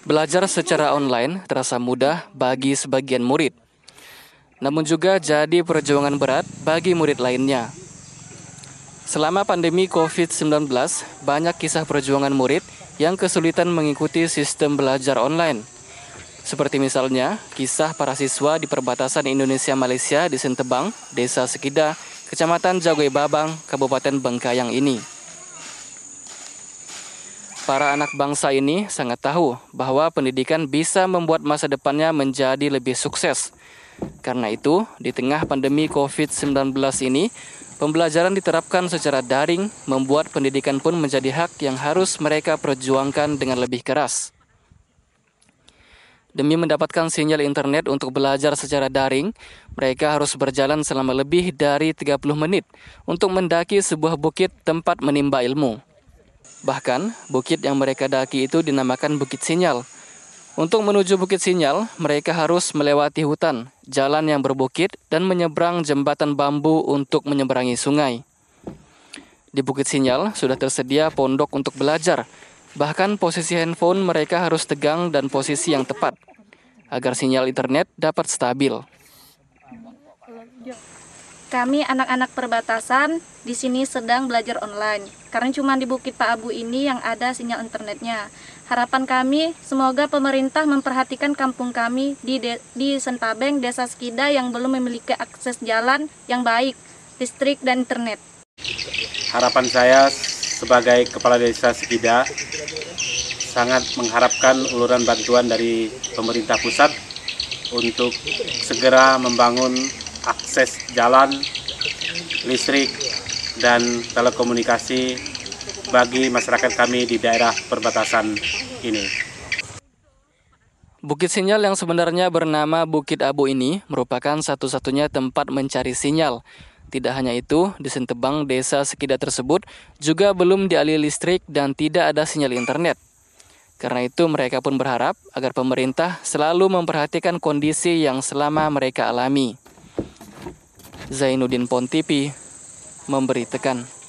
Belajar secara online terasa mudah bagi sebagian murid, namun juga jadi perjuangan berat bagi murid lainnya. Selama pandemi COVID-19, banyak kisah perjuangan murid yang kesulitan mengikuti sistem belajar online. Seperti misalnya, kisah para siswa di perbatasan Indonesia-Malaysia di Sentebang, Desa Sekida, Kecamatan Jagoe Babang, Kabupaten Bengkayang ini. Para anak bangsa ini sangat tahu bahwa pendidikan bisa membuat masa depannya menjadi lebih sukses. Karena itu, di tengah pandemi COVID-19 ini, pembelajaran diterapkan secara daring membuat pendidikan pun menjadi hak yang harus mereka perjuangkan dengan lebih keras. Demi mendapatkan sinyal internet untuk belajar secara daring, mereka harus berjalan selama lebih dari 30 menit untuk mendaki sebuah bukit tempat menimba ilmu. Bahkan, bukit yang mereka daki itu dinamakan Bukit Sinyal. Untuk menuju Bukit Sinyal, mereka harus melewati hutan, jalan yang berbukit, dan menyeberang jembatan bambu untuk menyeberangi sungai. Di Bukit Sinyal sudah tersedia pondok untuk belajar, bahkan posisi handphone mereka harus tegang dan posisi yang tepat agar sinyal internet dapat stabil. Kami anak-anak perbatasan di sini sedang belajar online. Karena cuma di Bukit Pak Abu ini yang ada sinyal internetnya. Harapan kami semoga pemerintah memperhatikan kampung kami di De di Sentabeng, Desa Skida yang belum memiliki akses jalan yang baik, listrik dan internet. Harapan saya sebagai kepala desa Skida sangat mengharapkan uluran bantuan dari pemerintah pusat untuk segera membangun akses jalan, listrik, dan telekomunikasi bagi masyarakat kami di daerah perbatasan ini. Bukit sinyal yang sebenarnya bernama Bukit Abu ini merupakan satu-satunya tempat mencari sinyal. Tidak hanya itu, di Sentebang desa sekida tersebut juga belum dialiri listrik dan tidak ada sinyal internet. Karena itu mereka pun berharap agar pemerintah selalu memperhatikan kondisi yang selama mereka alami. Zainuddin Pontipi memberi tekan.